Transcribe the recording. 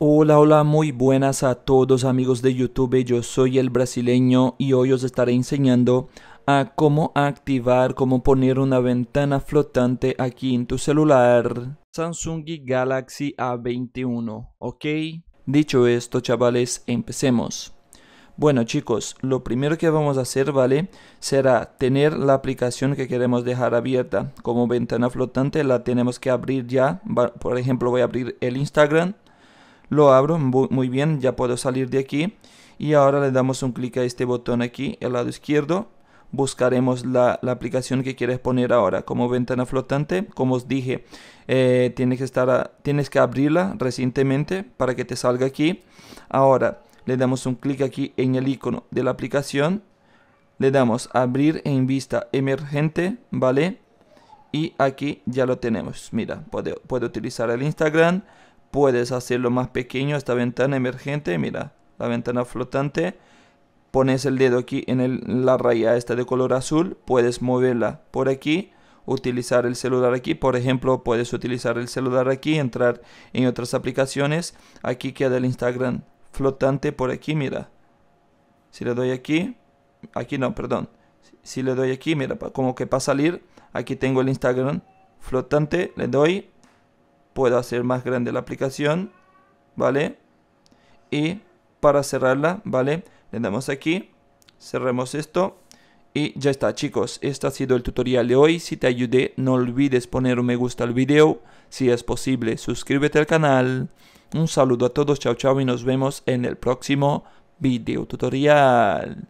Hola, hola, muy buenas a todos amigos de YouTube, yo soy el brasileño y hoy os estaré enseñando a cómo activar, cómo poner una ventana flotante aquí en tu celular Samsung Galaxy A21, ¿ok? Dicho esto, chavales, empecemos. Bueno chicos, lo primero que vamos a hacer, ¿vale? Será tener la aplicación que queremos dejar abierta como ventana flotante, la tenemos que abrir ya, por ejemplo voy a abrir el Instagram lo abro muy bien, ya puedo salir de aquí. Y ahora le damos un clic a este botón aquí, al lado izquierdo. Buscaremos la, aplicación que quieres poner ahora como ventana flotante. Como os dije, eh, tienes, que estar tienes que abrirla recientemente para que te salga aquí. Ahora le damos un clic aquí en el icono de la aplicación. Le damos abrir en vista emergente, ¿vale? Y aquí ya lo tenemos. Mira, puedo utilizar el Instagram, puedes hacerlo más pequeño, esta ventana emergente, mira, la ventana flotante, pones el dedo aquí en la raya esta de color azul, puedes moverla por aquí, utilizar el celular aquí, por ejemplo, puedes utilizar el celular aquí, entrar en otras aplicaciones, aquí queda el Instagram flotante por aquí, mira, si le doy aquí, aquí no, perdón, si le doy aquí, mira, como que para salir, aquí tengo el Instagram flotante, le doy, puedo hacer más grande la aplicación, ¿vale? Y para cerrarla, ¿vale? Le damos aquí, cerremos esto y ya está chicos, este ha sido el tutorial de hoy, si te ayudé no olvides poner un me gusta al video, si es posible suscríbete al canal, un saludo a todos, chao chao y nos vemos en el próximo video tutorial.